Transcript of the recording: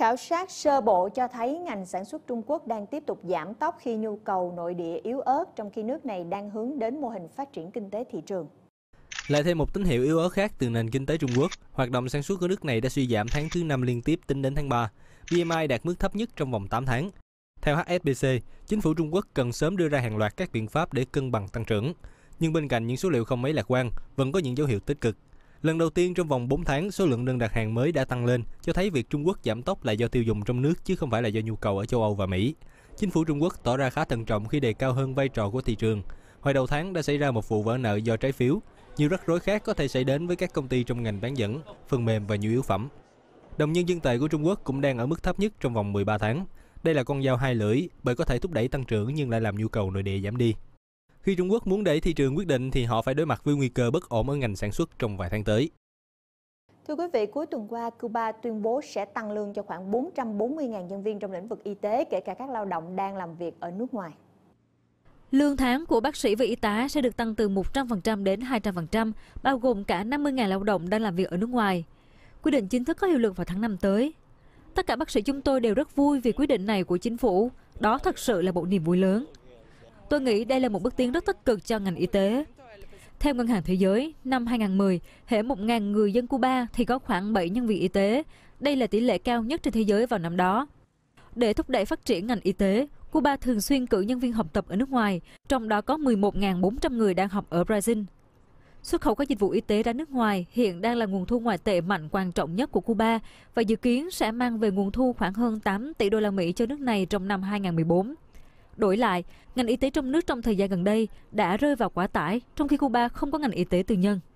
Khảo sát sơ bộ cho thấy ngành sản xuất Trung Quốc đang tiếp tục giảm tốc khi nhu cầu nội địa yếu ớt, trong khi nước này đang hướng đến mô hình phát triển kinh tế thị trường. Lại thêm một tín hiệu yếu ớt khác từ nền kinh tế Trung Quốc, hoạt động sản xuất của nước này đã suy giảm tháng thứ năm liên tiếp tính đến tháng 3, PMI đạt mức thấp nhất trong vòng 8 tháng. Theo HSBC, chính phủ Trung Quốc cần sớm đưa ra hàng loạt các biện pháp để cân bằng tăng trưởng. Nhưng bên cạnh những số liệu không mấy lạc quan, vẫn có những dấu hiệu tích cực. Lần đầu tiên trong vòng 4 tháng, số lượng đơn đặt hàng mới đã tăng lên, cho thấy việc Trung Quốc giảm tốc là do tiêu dùng trong nước chứ không phải là do nhu cầu ở châu Âu và Mỹ. Chính phủ Trung Quốc tỏ ra khá thận trọng khi đề cao hơn vai trò của thị trường. Hồi đầu tháng đã xảy ra một vụ vỡ nợ do trái phiếu. Nhiều rắc rối khác có thể xảy đến với các công ty trong ngành bán dẫn, phần mềm và nhu yếu phẩm. Đồng nhân dân tệ của Trung Quốc cũng đang ở mức thấp nhất trong vòng 13 tháng. Đây là con dao hai lưỡi bởi có thể thúc đẩy tăng trưởng nhưng lại làm nhu cầu nội địa giảm đi. Khi Trung Quốc muốn để thị trường quyết định thì họ phải đối mặt với nguy cơ bất ổn ở ngành sản xuất trong vài tháng tới. Thưa quý vị, cuối tuần qua, Cuba tuyên bố sẽ tăng lương cho khoảng 440.000 nhân viên trong lĩnh vực y tế, kể cả các lao động đang làm việc ở nước ngoài. Lương tháng của bác sĩ và y tá sẽ được tăng từ 100% đến 200%, bao gồm cả 50.000 lao động đang làm việc ở nước ngoài. Quy định chính thức có hiệu lực vào tháng 5 tới. Tất cả bác sĩ chúng tôi đều rất vui vì quyết định này của chính phủ. Đó thật sự là một niềm vui lớn. Tôi nghĩ đây là một bước tiến rất tích cực cho ngành y tế. Theo Ngân hàng Thế giới, năm 2010, hệ 1.000 người dân Cuba thì có khoảng 7 nhân viên y tế. Đây là tỷ lệ cao nhất trên thế giới vào năm đó. Để thúc đẩy phát triển ngành y tế, Cuba thường xuyên cử nhân viên học tập ở nước ngoài, trong đó có 11.400 người đang học ở Brazil. Xuất khẩu các dịch vụ y tế ra nước ngoài hiện đang là nguồn thu ngoại tệ mạnh quan trọng nhất của Cuba và dự kiến sẽ mang về nguồn thu khoảng hơn 8 tỷ đô la Mỹ cho nước này trong năm 2014. Đổi lại, ngành y tế trong nước trong thời gian gần đây đã rơi vào quá tải trong khi Cuba không có ngành y tế tư nhân.